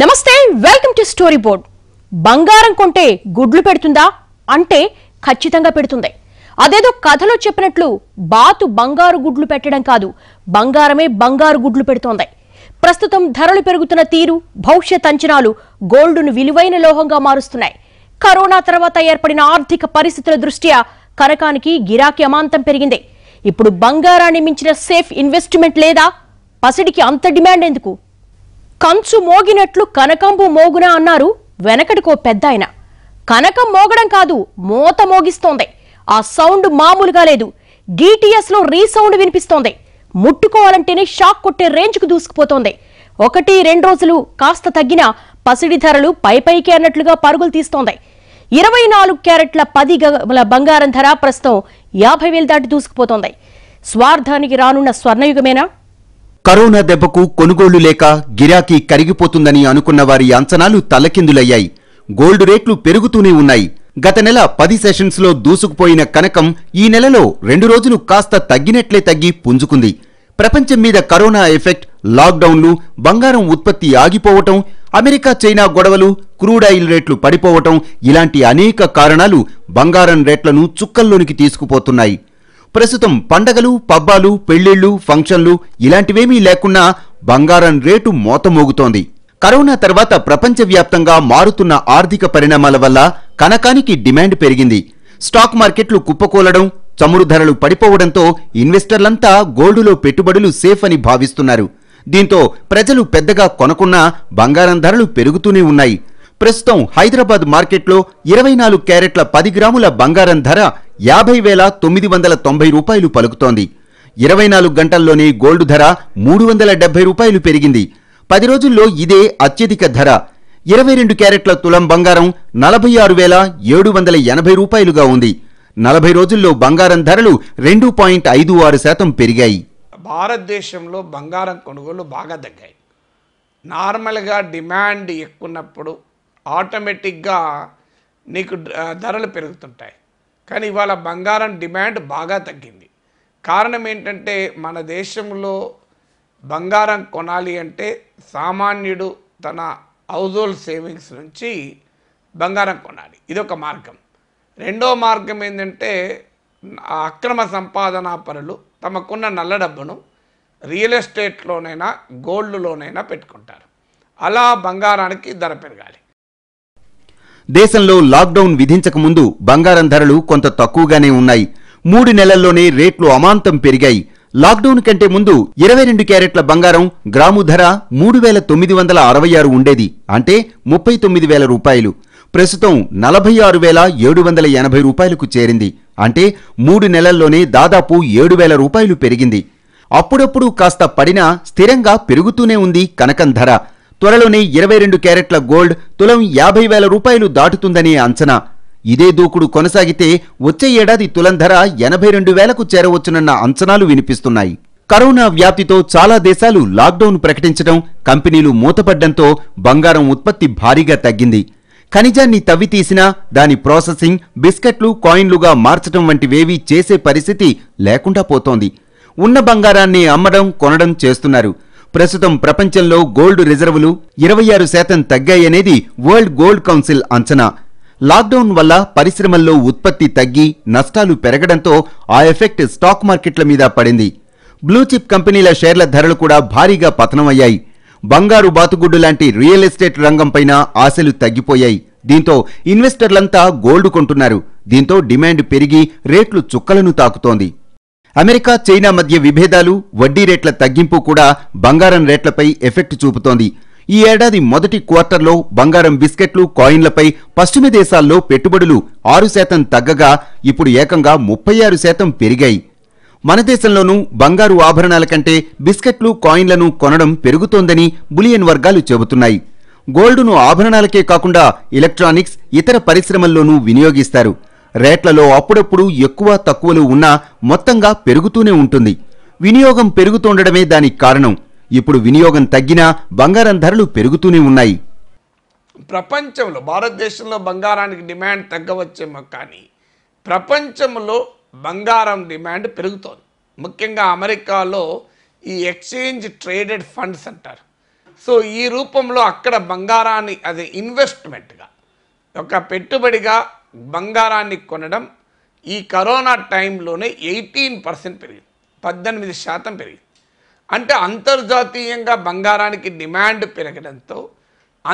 నమస్తే welcome to story board బంగారం కొంటే గుడ్లు పెడుతుందా అంటే ఖచ్చితంగా పెడుతుంది అదేదో కథలో చెప్పినట్లు బాతు బంగారు గుడ్లు పెట్టడం కాదు బంగారమే బంగారు గుడ్లు పెడుతోంది ప్రస్తుతం ధరలు పెరుగుతున్న తీరు భవిష్యత్ అంచనాలు గోల్డును విలువైన లోహంగా మారుస్తున్నాయి కరోనా తర్వాత ఏర్పడిన ఆర్థిక పరిస్థితుల దృష్ట్యా కనకానికి గిరాకీ అమాంతం పెరిగింది ఇప్పుడు బంగారాన్ని మించిన సేఫ్ ఇన్వెస్ట్మెంట్ లేదా పసిడికి అంత డిమాండ్ ఎందుకు కంచు మోగినట్లు కనకంబు మోగునా అన్నారు వెనకటికో పెద్దాయన కనకం మోగడం కాదు మోత మోగిస్తోంది ఆ సౌండ్ మామూలుగా లేదు డిటిఎస్లో రీసౌండ్ వినిపిస్తోంది ముట్టుకోవాలంటేనే షాక్ కొట్టే రేంజ్కు దూసుకుపోతోంది ఒకటి రెండు రోజులు కాస్త తగ్గిన పసిడి ధరలు పైపైకి అన్నట్లుగా పరుగులు తీస్తోంది ఇరవై నాలుగు క్యారెట్ల పది గల బంగారం ధర ప్రస్తుతం యాభై వేలు దాటి దూసుకుపోతోంది స్వార్థానికి రానున్న స్వర్ణయుగమేనా కరోనా దెబ్బకు కొనుగోళ్లు లేక గిరాకీ కరిగిపోతుందని అనుకున్న వారి అంచనాలు తలకిందులయ్యాయి గోల్డ్ రేట్లు పెరుగుతూనే ఉన్నాయి గత నెల పది సెషన్స్లో దూసుకుపోయిన కనకం ఈ నెలలో రెండు రోజులు కాస్త తగ్గినట్లే తగ్గి పుంజుకుంది ప్రపంచం మీద కరోనా ఎఫెక్ట్ లాక్డౌన్లు బంగారం ఉత్పత్తి ఆగిపోవటం అమెరికా చైనా గొడవలు క్రూడాయిల్ రేట్లు పడిపోవటం ఇలాంటి అనేక కారణాలు బంగారం రేట్లను చుక్కల్లోనికి తీసుకుపోతున్నాయి ప్రస్తుతం పండగలు పబ్బాలు పెళ్లిళ్లు ఫంక్షన్లు ఇలాంటివేమీ లేకున్నా బంగారం రేటు మోతమోగుతోంది కరోనా తర్వాత ప్రపంచవ్యాప్తంగా మారుతున్న ఆర్థిక పరిణామాల వల్ల కనకానికి డిమాండ్ పెరిగింది స్టాక్ మార్కెట్లు కుప్పకూలడం చమురు ధరలు పడిపోవడంతో ఇన్వెస్టర్లంతా గోల్డులో పెట్టుబడులు సేఫ్ అని భావిస్తున్నారు దీంతో ప్రజలు పెద్దగా కొనకున్నా బంగారం ధరలు పెరుగుతూనే ఉన్నాయి ప్రస్తుతం హైదరాబాద్ మార్కెట్లో ఇరవై నాలుగు క్యారెట్ల పది గ్రాముల బంగారం ధర యాభై వేల తొమ్మిది వందల తొంభై రూపాయలు పలుకుతోంది ఇరవై నాలుగు గంటల్లోనే గోల్డ్ ధర మూడు వందల డెబ్బై రూపాయలు పెరిగింది పది రోజుల్లో ఇదే అత్యధిక ధర ఇరవై రెండు క్యారెట్ల తులం బంగారం నలభై ఆరు వేల ఏడు వందల ఎనభై రూపాయలుగా ఉంది నలభై రోజుల్లో బంగారం ధరలు రెండు పాయింట్ ఐదు ఆరు శాతం పెరిగాయి భారతదేశంలో బంగారం కొనుగోలు బాగా తగ్గాయి నార్మల్గా డిమాండ్ ఎక్కున్నప్పుడు ఆటోమేటిక్గా నీకు ధరలు పెరుగుతుంటాయి కానీ ఇవాళ బంగారం డిమాండ్ బాగా తగ్గింది కారణం ఏంటంటే మన దేశంలో బంగారం కొనాలి అంటే సామాన్యుడు తన హౌస్ హోల్డ్ సేవింగ్స్ నుంచి బంగారం కొనాలి ఇదొక మార్గం రెండో మార్గం ఏంటంటే అక్రమ సంపాదనా పరులు తమకున్న నల్ల డబ్బును రియల్ ఎస్టేట్లోనైనా గోల్డ్లోనైనా పెట్టుకుంటారు అలా బంగారానికి ధర పెరగాలి దేశంలో లాక్డౌన్ విధించకముందు బంగారం ధరలు కొంత తక్కువగానే ఉన్నాయి మూడు నెలల్లోనే రేట్లు అమాంతం పెరిగాయి లాక్డౌన్ కంటే ముందు ఇరవై రెండు క్యారెట్ల బంగారం గ్రాము ధర మూడు వేల తొమ్మిది వందల అరవై ఆరు ఉండేది అంటే ముప్పై తొమ్మిది వేల రూపాయలు ప్రస్తుతం నలభై ఆరు వేల ఏడు వందల ఎనభై రూపాయలకు చేరింది అంటే మూడు నెలల్లోనే దాదాపు ఏడు వేల రూపాయలు పెరిగింది అప్పుడప్పుడు కాస్త పడినా స్థిరంగా పెరుగుతూనే ఉంది కనకం ధర త్వరలోనే ఇరవై రెండు క్యారెట్ల గోల్డ్ తులం యాభై వేల రూపాయలు దాటుతుందనే అంచనా ఇదే దూకుడు కొనసాగితే వచ్చే ఏడాది తులం ధర ఎనభై రెండు వేలకు చేరవచ్చునన్న అంచనాలు వినిపిస్తున్నాయి కరోనా వ్యాప్తితో చాలా దేశాలు లాక్డౌన్ ప్రకటించడం కంపెనీలు మూతపడ్డంతో బంగారం ఉత్పత్తి భారీగా తగ్గింది ఖనిజాన్ని తవ్వితీసినా దాని ప్రాసెసింగ్ బిస్కెట్లు కాయిన్లుగా మార్చడం వంటివేవీ చేసే పరిస్థితి లేకుండా పోతోంది ఉన్న బంగారాన్ని అమ్మడం కొనడం చేస్తున్నారు ప్రస్తుతం ప్రపంచంలో గోల్డ్ రిజర్వులు ఇరవై ఆరు శాతం తగ్గాయనేది వరల్డ్ గోల్డ్ కౌన్సిల్ అంచనా లాక్డౌన్ వల్ల పరిశ్రమల్లో ఉత్పత్తి తగ్గి నష్టాలు పెరగడంతో ఆ ఎఫెక్ట్ స్టాక్ మార్కెట్ల మీద పడింది బ్లూచిప్ కంపెనీల షేర్ల ధరలు కూడా భారీగా పతనమయ్యాయి బంగారు బాతుగుడ్డు లాంటి రియల్ ఎస్టేట్ రంగంపైన ఆశలు తగ్గిపోయాయి దీంతో ఇన్వెస్టర్లంతా గోల్డ్ కొంటున్నారు దీంతో డిమాండ్ పెరిగి రేట్లు చుక్కలను తాకుతోంది అమెరికా చైనా మధ్య విభేదాలు వడ్డీ రేట్ల తగ్గింపు కూడా బంగారం రేట్లపై ఎఫెక్ట్ చూపుతోంది ఈ ఏడాది మొదటి క్వార్టర్లో బంగారం బిస్కెట్లు కాయిన్లపై పశ్చిమ దేశాల్లో పెట్టుబడులు ఆరు శాతం తగ్గగా ఇప్పుడు ఏకంగా ముప్పై ఆరు శాతం పెరిగాయి మన దేశంలోనూ బంగారు ఆభరణాల కంటే బిస్కెట్లు కాయిన్లను కొనడం పెరుగుతోందని బులియన్ వర్గాలు చెబుతున్నాయి గోల్డును ఆభరణాలకే కాకుండా ఎలక్ట్రానిక్స్ ఇతర పరిశ్రమల్లోనూ వినియోగిస్తారు రేట్లలో అప్పుడప్పుడు ఎక్కువ తక్కువలు ఉన్నా మొత్తంగా పెరుగుతూనే ఉంటుంది వినియోగం పెరుగుతుండడమే దానికి కారణం ఇప్పుడు వినియోగం తగ్గినా బంగారం ధరలు పెరుగుతూనే ఉన్నాయి ప్రపంచంలో భారతదేశంలో బంగారానికి డిమాండ్ తగ్గవచ్చేమో కానీ ప్రపంచంలో బంగారం డిమాండ్ పెరుగుతోంది ముఖ్యంగా అమెరికాలో ఈ ఎక్స్చేంజ్ ట్రేడెడ్ ఫండ్స్ అంటారు సో ఈ రూపంలో అక్కడ బంగారాన్ని అది ఇన్వెస్ట్మెంట్గా ఒక పెట్టుబడిగా బంగారాన్ని కొనడం ఈ కరోనా టైంలోనే ఎయిటీన్ పర్సెంట్ పెరిగింది పద్దెనిమిది శాతం పెరిగింది అంటే అంతర్జాతీయంగా బంగారానికి డిమాండ్ పెరగడంతో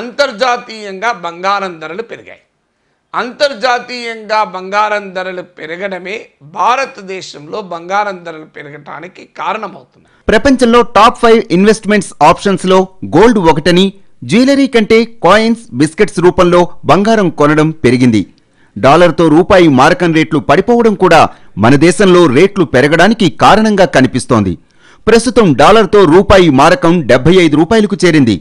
అంతర్జాతీయంగా బంగారం ధరలు పెరిగాయి అంతర్జాతీయంగా బంగారం ధరలు పెరగడమే భారతదేశంలో బంగారం ధరలు పెరగటానికి కారణమవుతుంది ప్రపంచంలో టాప్ ఫైవ్ ఇన్వెస్ట్మెంట్స్ ఆప్షన్స్లో గోల్డ్ ఒకటని జ్యువెలరీ కంటే కాయిన్స్ బిస్కెట్స్ రూపంలో బంగారం కొనడం పెరిగింది డాలర్తో రూపాయి మారకం రేట్లు పడిపోవడం కూడా మన దేశంలో రేట్లు పెరగడానికి కారణంగా కనిపిస్తోంది ప్రస్తుతం డాలర్తో రూపాయి మారకం డెబ్బై ఐదు రూపాయలకు చేరింది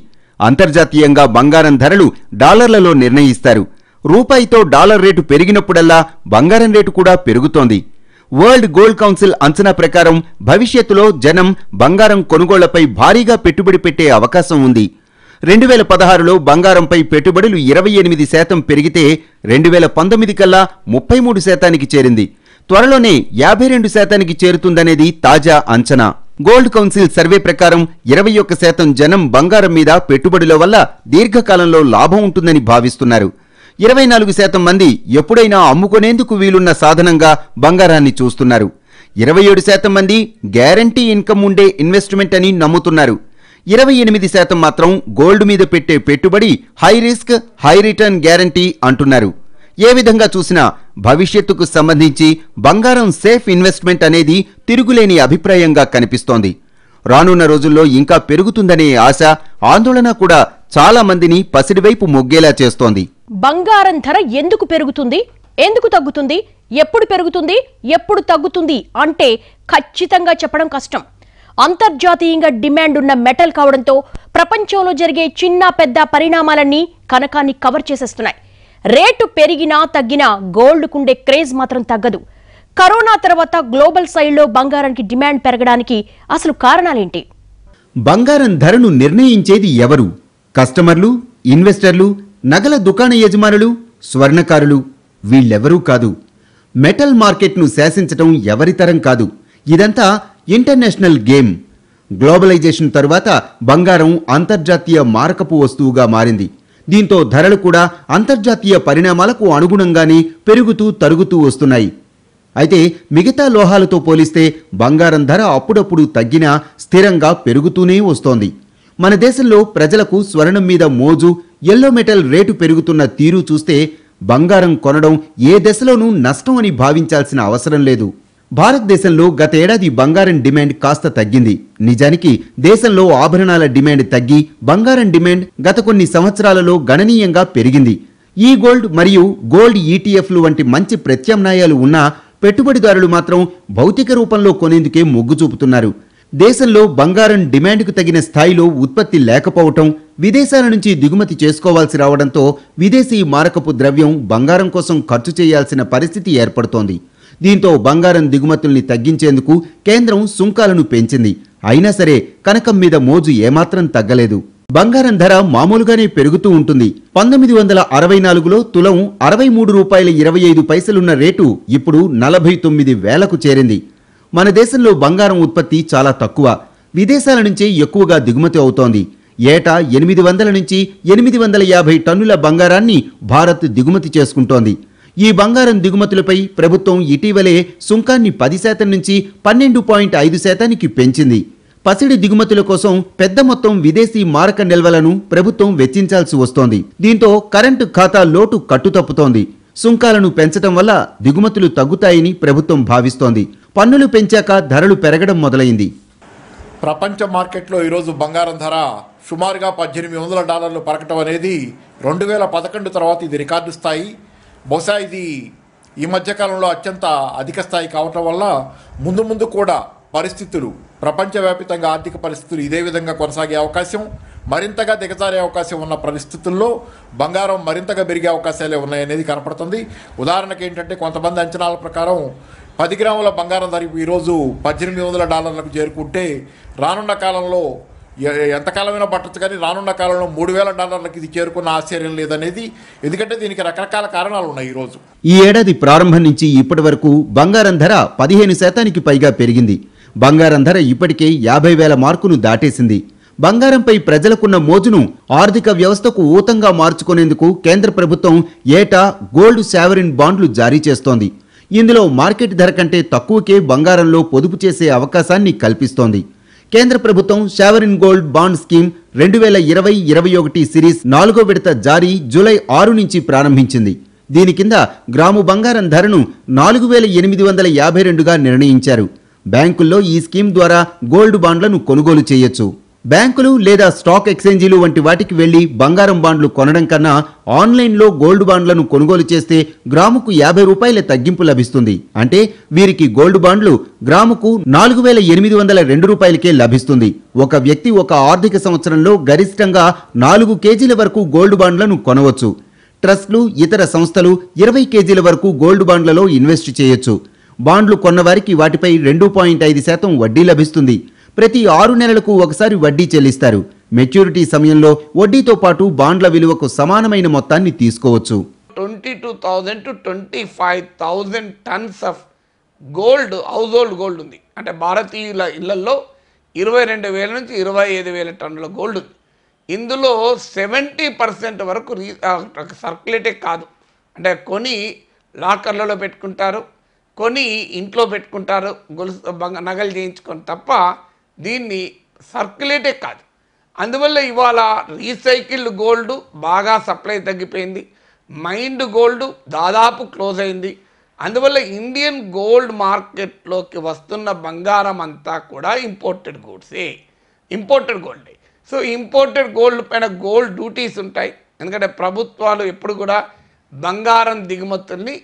అంతర్జాతీయంగా బంగారం ధరలు డాలర్లలో నిర్ణయిస్తారు రూపాయితో డాలర్ రేటు పెరిగినప్పుడల్లా బంగారం రేటు కూడా పెరుగుతోంది వరల్డ్ గోల్డ్ కౌన్సిల్ అంచనా ప్రకారం భవిష్యత్తులో జనం బంగారం కొనుగోళ్లపై భారీగా పెట్టుబడి పెట్టే అవకాశం ఉంది రెండు వేల పదహారులో బంగారంపై పెట్టుబడులు ఇరవై ఎనిమిది శాతం పెరిగితే రెండు వేల పంతొమ్మిది కల్లా ముప్పై మూడు శాతానికి చేరింది త్వరలోనే యాభై రెండు శాతానికి చేరుతుందనేది తాజా అంచనా గోల్డ్ కౌన్సిల్ సర్వే ప్రకారం ఇరవై ఒక్క శాతం జనం బంగారం మీద పెట్టుబడుల వల్ల దీర్ఘకాలంలో లాభం ఉంటుందని భావిస్తున్నారు ఇరవై నాలుగు శాతం మంది ఎప్పుడైనా అమ్ముకునేందుకు వీలున్న సాధనంగా బంగారాన్ని చూస్తున్నారు ఇరవై ఏడు శాతం మంది గ్యారంటీ ఇన్కమ్ ఉండే ఇన్వెస్ట్మెంట్ అని నమ్ముతున్నారు ఇరవై ఎనిమిది శాతం మాత్రం గోల్డ్ మీద పెట్టే పెట్టుబడి high risk high return guarantee అంటున్నారు ఏ విధంగా చూసినా భవిష్యత్తుకు సంబంధించి బంగారం సేఫ్ ఇన్వెస్ట్మెంట్ అనేది తిరుగులేని అభిప్రాయంగా కనిపిస్తోంది రానున్న రోజుల్లో ఇంకా పెరుగుతుందనే ఆశ ఆందోళన కూడా చాలా మందిని పసిడివైపు మొగ్గేలా చేస్తోంది బంగారం ధర ఎందుకు పెరుగుతుంది ఎందుకు తగ్గుతుంది ఎప్పుడు పెరుగుతుంది ఎప్పుడు తగ్గుతుంది అంటే ఖచ్చితంగా చెప్పడం కష్టం అంతర్జాతీయంగా డిమాండ్ ఉన్న మెటల్ కావడంతో ప్రపంచంలో జరిగే చిన్న పెద్ద పరిణామాలన్నీ కనకాన్ని కవర్ చేసేస్తున్నాయి రేటు పెరిగినా తగ్గినా కుండే క్రేజ్ మాత్రం తగ్గదు కరోనా తర్వాత గ్లోబల్ స్థాయిలో బంగారానికి డిమాండ్ పెరగడానికి అసలు కారణాలేంటి బంగారం ధరను నిర్ణయించేది ఎవరు కస్టమర్లు ఇన్వెస్టర్లు నగల దుకాణ యజమానులు స్వర్ణకారులు వీళ్ళెవరూ కాదు మెటల్ మార్కెట్ను శాసించటం ఎవరితరం కాదు ఇదంతా ఇంటర్నేషనల్ గేమ్ గ్లోబలైజేషన్ తరువాత బంగారం అంతర్జాతీయ మారకపు వస్తువుగా మారింది దీంతో ధరలు కూడా అంతర్జాతీయ పరిణామాలకు అనుగుణంగానే పెరుగుతూ తరుగుతూ వస్తున్నాయి అయితే మిగతా లోహాలతో పోలిస్తే బంగారం ధర అప్పుడప్పుడు తగ్గినా స్థిరంగా పెరుగుతూనే వస్తోంది మన దేశంలో ప్రజలకు స్వర్ణం మీద మోజు ఎల్లో మెటల్ రేటు పెరుగుతున్న తీరు చూస్తే బంగారం కొనడం ఏ దశలోనూ నష్టం అని భావించాల్సిన అవసరం లేదు భారతదేశంలో గత ఏడాది బంగారం డిమాండ్ కాస్త తగ్గింది నిజానికి దేశంలో ఆభరణాల డిమాండ్ తగ్గి బంగారం డిమాండ్ గత కొన్ని సంవత్సరాలలో గణనీయంగా పెరిగింది ఈ గోల్డ్ మరియు గోల్డ్ ఈటీఎఫ్లు వంటి మంచి ప్రత్యామ్నాయాలు ఉన్నా పెట్టుబడిదారులు మాత్రం భౌతిక రూపంలో కొనేందుకే మొగ్గు చూపుతున్నారు దేశంలో బంగారం డిమాండ్కు తగిన స్థాయిలో ఉత్పత్తి లేకపోవటం విదేశాల నుంచి దిగుమతి చేసుకోవాల్సి రావడంతో విదేశీ మారకపు ద్రవ్యం బంగారం కోసం ఖర్చు చేయాల్సిన పరిస్థితి ఏర్పడుతోంది దీంతో బంగారం దిగుమతుల్ని తగ్గించేందుకు కేంద్రం సుంకాలను పెంచింది అయినా సరే కనకం మీద మోజు ఏమాత్రం తగ్గలేదు బంగారం ధర మామూలుగానే పెరుగుతూ ఉంటుంది పంతొమ్మిది వందల అరవై నాలుగులో తులం అరవై మూడు రూపాయల ఇరవై ఐదు పైసలున్న రేటు ఇప్పుడు నలభై తొమ్మిది వేలకు చేరింది మన దేశంలో బంగారం ఉత్పత్తి చాలా తక్కువ విదేశాల నుంచే ఎక్కువగా దిగుమతి అవుతోంది ఏటా ఎనిమిది వందల నుంచి ఎనిమిది వందల యాభై టన్నుల బంగారాన్ని భారత్ దిగుమతి చేసుకుంటోంది ఈ బంగారం దిగుమతులపై ప్రభుత్వం ఇటీవలే సుంకాన్ని పది శాతం నుంచి పన్నెండు పాయింట్ ఐదు శాతానికి పెంచింది పసిడి దిగుమతుల కోసం పెద్ద మొత్తం విదేశీ మారక నిల్వలను ప్రభుత్వం వెచ్చించాల్సి వస్తోంది దీంతో కరెంటు ఖాతా లోటు కట్టుతప్పుతోంది సుంకాలను పెంచడం వల్ల దిగుమతులు తగ్గుతాయని ప్రభుత్వం భావిస్తోంది పన్నులు పెంచాక ధరలు పెరగడం మొదలైంది ప్రపంచ మార్కెట్లో ఈరోజు బంగారం ధర సుమారుగా పద్దెనిమిది వందల డాలర్లు పరకటం అనేది రెండు వేల పదకొండు తర్వాత ఇది రికార్డు స్థాయి బహుశా ఇది ఈ మధ్యకాలంలో అత్యంత అధిక స్థాయి కావటం వల్ల ముందు ముందు కూడా పరిస్థితులు ప్రపంచవ్యాప్తంగా ఆర్థిక పరిస్థితులు ఇదే విధంగా కొనసాగే అవకాశం మరింతగా దిగజారే అవకాశం ఉన్న పరిస్థితుల్లో బంగారం మరింతగా పెరిగే అవకాశాలే ఉన్నాయనేది కనపడుతుంది ఉదాహరణకు ఏంటంటే కొంతమంది అంచనాల ప్రకారం పది గ్రాముల బంగారం ధర ఈరోజు పద్దెనిమిది వందల డాలర్లకు చేరుకుంటే రానున్న కాలంలో ఎంతకాలమైనా పట్టచ్చు కానీ రానున్న కాలంలో మూడు వేల డాలర్లకు ఇది చేరుకున్న ఆశ్చర్యం లేదనేది ఎందుకంటే దీనికి రకరకాల కారణాలు ఉన్నాయి ఈరోజు ఈ ఏడాది ప్రారంభం నుంచి ఇప్పటి వరకు బంగారం ధర పదిహేను శాతానికి పైగా పెరిగింది బంగారం ధర ఇప్పటికే యాభై వేల మార్కును దాటేసింది బంగారంపై ప్రజలకున్న మోజును ఆర్థిక వ్యవస్థకు ఊతంగా మార్చుకునేందుకు కేంద్ర ప్రభుత్వం ఏటా గోల్డ్ సావరిన్ బాండ్లు జారీ చేస్తోంది ఇందులో మార్కెట్ ధర కంటే తక్కువకే బంగారంలో పొదుపు చేసే అవకాశాన్ని కల్పిస్తోంది కేంద్ర ప్రభుత్వం షావరిన్ గోల్డ్ బాండ్ స్కీమ్ రెండు వేల ఇరవై ఇరవై ఒకటి సిరీస్ నాలుగో విడత జారీ జూలై ఆరు నుంచి ప్రారంభించింది దీని కింద గ్రాము బంగారం ధరను నాలుగు వేల ఎనిమిది వందల యాభై రెండుగా నిర్ణయించారు బ్యాంకుల్లో ఈ స్కీమ్ ద్వారా గోల్డ్ బాండ్లను కొనుగోలు చేయొచ్చు బ్యాంకులు లేదా స్టాక్ ఎక్స్చేంజీలు వంటి వాటికి వెళ్లి బంగారం బాండ్లు కొనడం కన్నా ఆన్లైన్లో గోల్డ్ బాండ్లను కొనుగోలు చేస్తే గ్రాముకు యాభై రూపాయల తగ్గింపు లభిస్తుంది అంటే వీరికి గోల్డ్ బాండ్లు గ్రాముకు నాలుగు వేల ఎనిమిది వందల రెండు రూపాయలకే లభిస్తుంది ఒక వ్యక్తి ఒక ఆర్థిక సంవత్సరంలో గరిష్టంగా నాలుగు కేజీల వరకు గోల్డ్ బాండ్లను కొనవచ్చు ట్రస్ట్లు ఇతర సంస్థలు ఇరవై కేజీల వరకు గోల్డ్ బాండ్లలో ఇన్వెస్ట్ చేయొచ్చు బాండ్లు కొన్నవారికి వాటిపై రెండు పాయింట్ ఐదు శాతం వడ్డీ లభిస్తుంది ప్రతి ఆరు నెలలకు ఒకసారి వడ్డీ చెల్లిస్తారు మెచ్యూరిటీ సమయంలో వడ్డీతో పాటు బాండ్ల విలువకు సమానమైన మొత్తాన్ని తీసుకోవచ్చు twenty two thousand to twenty five thousand tons of gold household gold ఉంది అంటే భారతీయుల ఇళ్లలో ఇరవై రెండు వేల నుంచి ఇరవై ఐదు వేల టన్నుల గోల్డ్ ఉంది ఇందులో సెవెంటీ పర్సెంట్ వరకు రీ సర్క్యులేటే కాదు అంటే కొని లాకర్లలో పెట్టుకుంటారు కొని ఇంట్లో పెట్టుకుంటారు గొలుసు నగలు చేయించుకొని తప్ప దీన్ని సర్క్యులేటే కాదు అందువల్ల ఇవాళ రీసైకిల్డ్ గోల్డ్ బాగా సప్లై తగ్గిపోయింది మైండ్ గోల్డ్ దాదాపు క్లోజ్ అయింది అందువల్ల ఇండియన్ గోల్డ్ మార్కెట్లోకి వస్తున్న బంగారం అంతా కూడా ఇంపోర్టెడ్ గోల్డ్సే ఇంపోర్టెడ్ గోల్డే సో ఇంపోర్టెడ్ గోల్డ్ పైన గోల్డ్ డ్యూటీస్ ఉంటాయి ఎందుకంటే ప్రభుత్వాలు ఎప్పుడు కూడా బంగారం దిగుమతుల్ని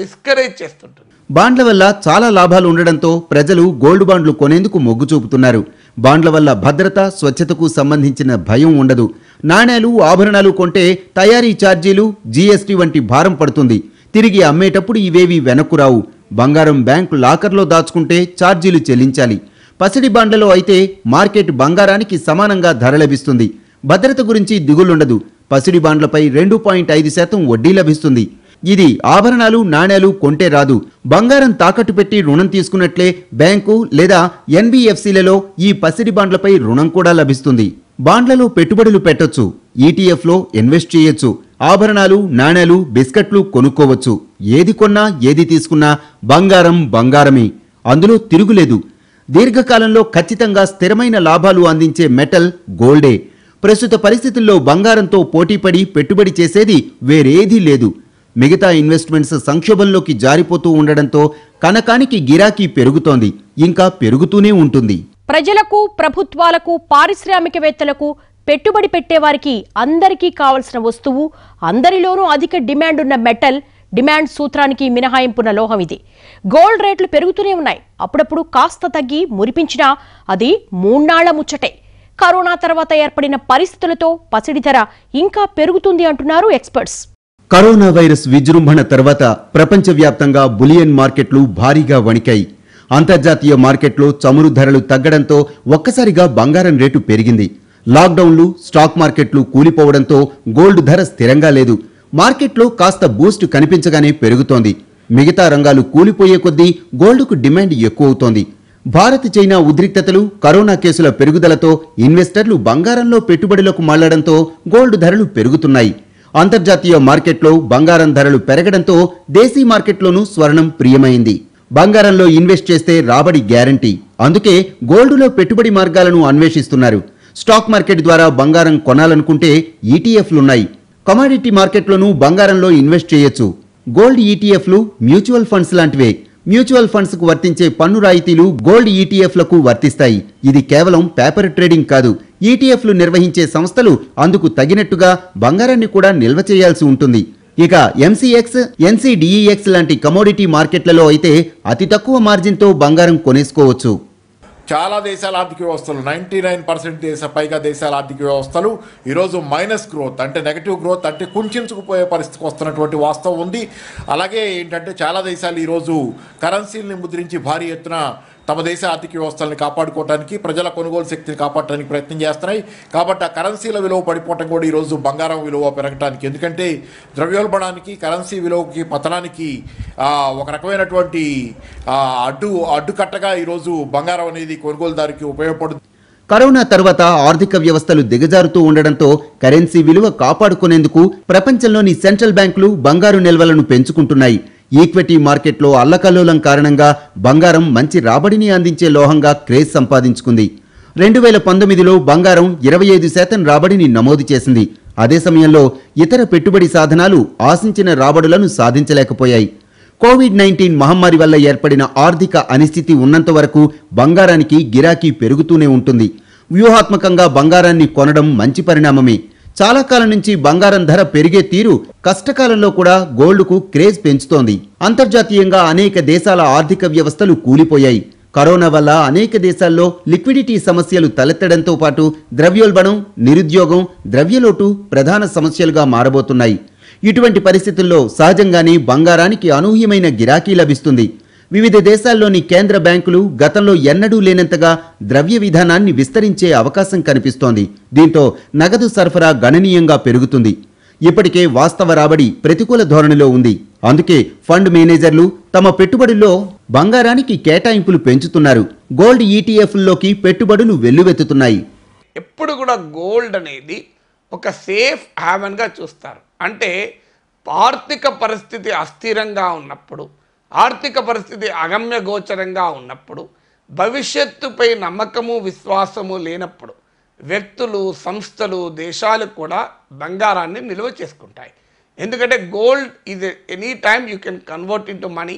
డిస్కరేజ్ చేస్తుంటుంది బాండ్ల వల్ల చాలా లాభాలు ఉండడంతో ప్రజలు గోల్డ్ బాండ్లు కొనేందుకు మొగ్గు చూపుతున్నారు బాండ్ల వల్ల భద్రత స్వచ్ఛతకు సంబంధించిన భయం ఉండదు నాణేలు ఆభరణాలు కొంటే తయారీ ఛార్జీలు జీఎస్టీ వంటి భారం పడుతుంది తిరిగి అమ్మేటప్పుడు ఇవేవి వెనక్కు రావు బంగారం బ్యాంకు లాకర్లో దాచుకుంటే ఛార్జీలు చెల్లించాలి పసిడి బాండ్లలో అయితే మార్కెట్ బంగారానికి సమానంగా ధర లభిస్తుంది భద్రత గురించి దిగులుండదు పసిడి బాండ్లపై రెండు పాయింట్ ఐదు శాతం వడ్డీ లభిస్తుంది ఇది ఆభరణాలు నాణేలు కొంటే రాదు బంగారం తాకట్టు పెట్టి రుణం తీసుకున్నట్లే బ్యాంకు లేదా ఎన్బిఎఫ్సిలలో ఈ పసిడి బాండ్లపై రుణం కూడా లభిస్తుంది బాండ్లలో పెట్టుబడులు పెట్టొచ్చు ఈటీఎఫ్లో ఇన్వెస్ట్ చేయొచ్చు ఆభరణాలు నాణేలు బిస్కెట్లు కొనుక్కోవచ్చు ఏది కొన్నా ఏది తీసుకున్నా బంగారం బంగారమే అందులో తిరుగులేదు దీర్ఘకాలంలో ఖచ్చితంగా స్థిరమైన లాభాలు అందించే మెటల్ గోల్డే ప్రస్తుత పరిస్థితుల్లో బంగారంతో పోటీపడి పెట్టుబడి చేసేది వేరేదీ లేదు మిగతా ఇన్వెస్ట్మెంట్స్ సంక్షోభంలోకి జారిపోతూ ఉండడంతో కనకానికి గిరాకీ పెరుగుతోంది ఇంకా పెరుగుతూనే ఉంటుంది ప్రజలకు ప్రభుత్వాలకు పారిశ్రామికవేత్తలకు పెట్టుబడి పెట్టేవారికి అందరికీ కావలసిన వస్తువు అందరిలోనూ అధిక డిమాండ్ ఉన్న మెటల్ డిమాండ్ సూత్రానికి మినహాయింపున్న లోహం ఇది గోల్డ్ రేట్లు పెరుగుతూనే ఉన్నాయి అప్పుడప్పుడు కాస్త తగ్గి మురిపించినా అది మూణ్ణాళ్ల ముచ్చటే కరోనా తర్వాత ఏర్పడిన పరిస్థితులతో పసిడి ధర ఇంకా పెరుగుతుంది అంటున్నారు ఎక్స్పర్ట్స్ కరోనా వైరస్ విజృంభణ తర్వాత ప్రపంచవ్యాప్తంగా బులియన్ మార్కెట్లు భారీగా వణికాయి అంతర్జాతీయ మార్కెట్లో చమురు ధరలు తగ్గడంతో ఒక్కసారిగా బంగారం రేటు పెరిగింది లాక్డౌన్లు స్టాక్ మార్కెట్లు కూలిపోవడంతో గోల్డ్ ధర స్థిరంగా లేదు మార్కెట్లో కాస్త బూస్ట్ కనిపించగానే పెరుగుతోంది మిగతా రంగాలు కూలిపోయే కొద్దీ గోల్డ్కు డిమాండ్ ఎక్కువవుతోంది భారత్ చైనా ఉద్రిక్తతలు కరోనా కేసుల పెరుగుదలతో ఇన్వెస్టర్లు బంగారంలో పెట్టుబడులకు మళ్లడంతో గోల్డ్ ధరలు పెరుగుతున్నాయి అంతర్జాతీయ మార్కెట్లో బంగారం ధరలు పెరగడంతో దేశీ మార్కెట్లోనూ స్వర్ణం ప్రియమైంది బంగారంలో ఇన్వెస్ట్ చేస్తే రాబడి గ్యారంటీ అందుకే గోల్డ్లో పెట్టుబడి మార్గాలను అన్వేషిస్తున్నారు స్టాక్ మార్కెట్ ద్వారా బంగారం కొనాలనుకుంటే ఈటీఎఫ్లున్నాయి కమాడిటీ మార్కెట్లోనూ బంగారంలో ఇన్వెస్ట్ చేయొచ్చు గోల్డ్ ఈటీఎఫ్లు మ్యూచువల్ ఫండ్స్ లాంటివే మ్యూచువల్ ఫండ్స్ కు వర్తించే పన్ను రాయితీలు గోల్డ్ ఈటీఎఫ్లకు వర్తిస్తాయి ఇది కేవలం పేపర్ ట్రేడింగ్ కాదు ఈటీఎఫ్లు నిర్వహించే సంస్థలు అందుకు తగినట్టుగా బంగారాన్ని కూడా నిల్వ చేయాల్సి ఉంటుంది ఇక ఎంసీఎక్స్ ఎన్సీడీఈఎక్స్ లాంటి కమోడిటీ మార్కెట్లలో అయితే అతి తక్కువ మార్జిన్తో బంగారం కొనేసుకోవచ్చు చాలా దేశాల ఆర్థిక వ్యవస్థలు నైంటీ నైన్ పర్సెంట్ దేశ పైగా దేశాల ఆర్థిక వ్యవస్థలు ఈరోజు మైనస్ గ్రోత్ అంటే నెగిటివ్ గ్రోత్ అంటే కుంచుకుపోయే పరిస్థితికి వస్తున్నటువంటి వాస్తవం ఉంది అలాగే ఏంటంటే చాలా దేశాలు ఈరోజు కరెన్సీల్ని ముద్రించి భారీ ఎత్తున తమ దేశ ఆర్థిక వ్యవస్థలను కాపాడుకోవడానికి ప్రజల కొనుగోలు శక్తిని కాపాడటానికి ప్రయత్నం చేస్తున్నాయి కాబట్టి ఆ కరెన్సీల విలువ పడిపోవటం కూడా ఈరోజు బంగారం విలువ పెరగటానికి ఎందుకంటే ద్రవ్యోల్బణానికి కరెన్సీ విలువకి పతనానికి ఒక రకమైనటువంటి అడ్డు అడ్డుకట్టగా ఈరోజు బంగారం అనేది కొనుగోలుదారికి ఉపయోగపడుతుంది కరోనా తర్వాత ఆర్థిక వ్యవస్థలు దిగజారుతూ ఉండడంతో కరెన్సీ విలువ కాపాడుకునేందుకు ప్రపంచంలోని సెంట్రల్ బ్యాంకులు బంగారు నిల్వలను పెంచుకుంటున్నాయి ఈక్విటీ మార్కెట్లో అల్లకల్లోలం కారణంగా బంగారం మంచి రాబడిని అందించే లోహంగా క్రేజ్ సంపాదించుకుంది రెండు వేల పంతొమ్మిదిలో బంగారం ఇరవై ఐదు శాతం రాబడిని నమోదు చేసింది అదే సమయంలో ఇతర పెట్టుబడి సాధనాలు ఆశించిన రాబడులను సాధించలేకపోయాయి కోవిడ్ నైన్టీన్ మహమ్మారి వల్ల ఏర్పడిన ఆర్థిక అనిస్థితి ఉన్నంత వరకు బంగారానికి గిరాకీ పెరుగుతూనే ఉంటుంది వ్యూహాత్మకంగా బంగారాన్ని కొనడం మంచి పరిణామమే చాలా కాలం నుంచి బంగారం ధర పెరిగే తీరు కష్టకాలంలో కూడా గోల్డ్కు క్రేజ్ పెంచుతోంది అంతర్జాతీయంగా అనేక దేశాల ఆర్థిక వ్యవస్థలు కూలిపోయాయి కరోనా వల్ల అనేక దేశాల్లో లిక్విడిటీ సమస్యలు తలెత్తడంతో పాటు ద్రవ్యోల్బణం నిరుద్యోగం ద్రవ్యలోటు ప్రధాన సమస్యలుగా మారబోతున్నాయి ఇటువంటి పరిస్థితుల్లో సహజంగానే బంగారానికి అనూహ్యమైన గిరాకీ లభిస్తుంది వివిధ దేశాల్లోని కేంద్ర బ్యాంకులు గతంలో ఎన్నడూ లేనంతగా ద్రవ్య విధానాన్ని విస్తరించే అవకాశం కనిపిస్తోంది దీంతో నగదు సరఫరా గణనీయంగా పెరుగుతుంది ఇప్పటికే వాస్తవ రాబడి ప్రతికూల ధోరణిలో ఉంది అందుకే ఫండ్ మేనేజర్లు తమ పెట్టుబడుల్లో బంగారానికి కేటాయింపులు పెంచుతున్నారు గోల్డ్ ఈటీఎఫ్ల్లోకి పెట్టుబడులు వెల్లువెత్తుతున్నాయి ఎప్పుడు కూడా గోల్డ్ అనేది ఒక సేఫ్ హ్యావెన్గా చూస్తారు అంటే ఆర్థిక పరిస్థితి అస్థిరంగా ఉన్నప్పుడు ఆర్థిక పరిస్థితి అగమ్య గోచరంగా ఉన్నప్పుడు భవిష్యత్తుపై నమ్మకము విశ్వాసము లేనప్పుడు వ్యక్తులు సంస్థలు దేశాలు కూడా బంగారాన్ని నిల్వ చేసుకుంటాయి ఎందుకంటే గోల్డ్ ఇది any time you can convert into money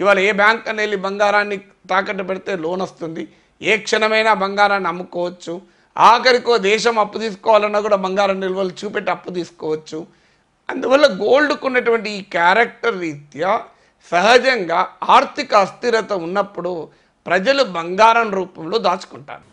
ఇవాళ ఏ బ్యాంక్ అనేది వెళ్ళి బంగారాన్ని తాకట్టు పెడితే లోన్ వస్తుంది ఏ క్షణమైనా బంగారాన్ని అమ్ముకోవచ్చు ఆఖరికో దేశం అప్పు తీసుకోవాలన్నా కూడా బంగారం నిల్వలు చూపెట్టి అప్పు తీసుకోవచ్చు అందువల్ల గోల్డ్కు ఉన్నటువంటి ఈ క్యారెక్టర్ రీత్యా సహజంగా ఆర్థిక అస్థిరత ఉన్నప్పుడు ప్రజలు బంగారం రూపంలో దాచుకుంటారు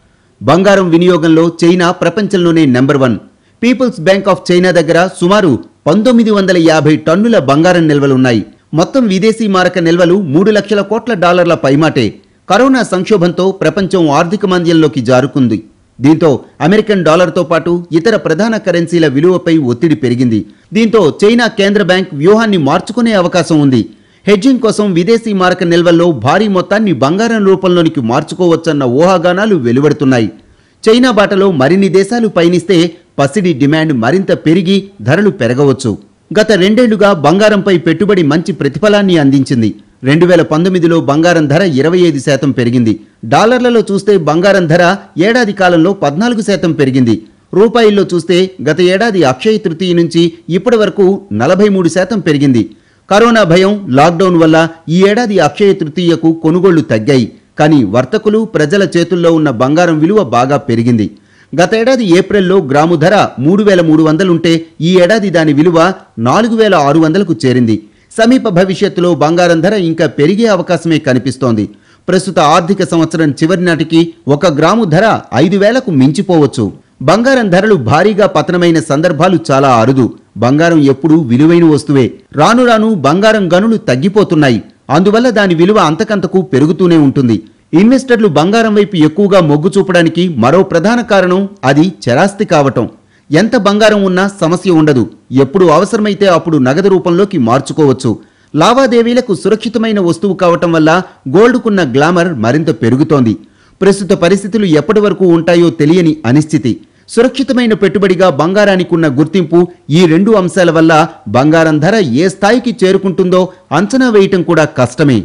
బంగారం వినియోగంలో చైనా ప్రపంచంలోనే number one People's Bank of China దగ్గర సుమారు పంతొమ్మిది వందల యాభై టన్నుల బంగారం నిల్వలున్నాయి మొత్తం విదేశీ మారక నిల్వలు మూడు లక్షల కోట్ల డాలర్ల పైమాటే కరోనా సంక్షోభంతో ప్రపంచం ఆర్థిక మాంద్యంలోకి జారుకుంది దీంతో అమెరికన్ డాలర్తో పాటు ఇతర ప్రధాన కరెన్సీల విలువపై ఒత్తిడి పెరిగింది దీంతో చైనా కేంద్ర బ్యాంక్ వ్యూహాన్ని మార్చుకునే అవకాశం ఉంది హెడ్జింగ్ కోసం విదేశీ మారక నిల్వల్లో భారీ మొత్తాన్ని బంగారం రూపంలోనికి మార్చుకోవచ్చన్న ఊహాగానాలు వెలువడుతున్నాయి చైనా బాటలో మరిన్ని దేశాలు పయనిస్తే పసిడి డిమాండ్ మరింత పెరిగి ధరలు పెరగవచ్చు గత రెండేళ్లుగా బంగారంపై పెట్టుబడి మంచి ప్రతిఫలాన్ని అందించింది రెండు వేల పంతొమ్మిదిలో బంగారం ధర ఇరవై ఐదు శాతం పెరిగింది డాలర్లలో చూస్తే బంగారం ధర ఏడాది కాలంలో పద్నాలుగు శాతం పెరిగింది రూపాయల్లో చూస్తే గత ఏడాది అక్షయ తృతీయ నుంచి ఇప్పటి వరకు నలభై మూడు శాతం పెరిగింది కరోనా భయం లాక్డౌన్ వల్ల ఈ ఏడాది అక్షయ తృతీయకు కొనుగోళ్లు తగ్గాయి కానీ వర్తకులు ప్రజల చేతుల్లో ఉన్న బంగారం విలువ బాగా పెరిగింది గతేడాది ఏప్రిల్లో గ్రాము ధర మూడు వేల మూడు వందలుంటే ఈ ఏడాది దాని విలువ నాలుగు వేల ఆరు వందలకు చేరింది సమీప భవిష్యత్తులో బంగారం ధర ఇంకా పెరిగే అవకాశమే కనిపిస్తోంది ప్రస్తుత ఆర్థిక సంవత్సరం చివరి నాటికి ఒక గ్రాము ధర ఐదు వేలకు మించిపోవచ్చు బంగారం ధరలు భారీగా పతనమైన సందర్భాలు చాలా అరుదు బంగారం ఎప్పుడూ విలువైన వస్తువే రాను రాను బంగారం గనులు తగ్గిపోతున్నాయి అందువల్ల దాని విలువ అంతకంతకు పెరుగుతూనే ఉంటుంది ఇన్వెస్టర్లు బంగారం వైపు ఎక్కువగా మొగ్గు చూపడానికి మరో ప్రధాన కారణం అది చరాస్తి కావటం ఎంత బంగారం ఉన్నా సమస్య ఉండదు ఎప్పుడు అవసరమైతే అప్పుడు నగదు రూపంలోకి మార్చుకోవచ్చు లావాదేవీలకు సురక్షితమైన వస్తువు కావటం వల్ల గోల్డ్కున్న గ్లామర్ మరింత పెరుగుతోంది ప్రస్తుత పరిస్థితులు ఎప్పటి వరకు ఉంటాయో తెలియని అనిశ్చితి సురక్షితమైన పెట్టుబడిగా బంగారానికి ఉన్న గుర్తింపు ఈ రెండు అంశాల వల్ల బంగారం ధర ఏ స్థాయికి చేరుకుంటుందో అంచనా వేయటం కూడా కష్టమే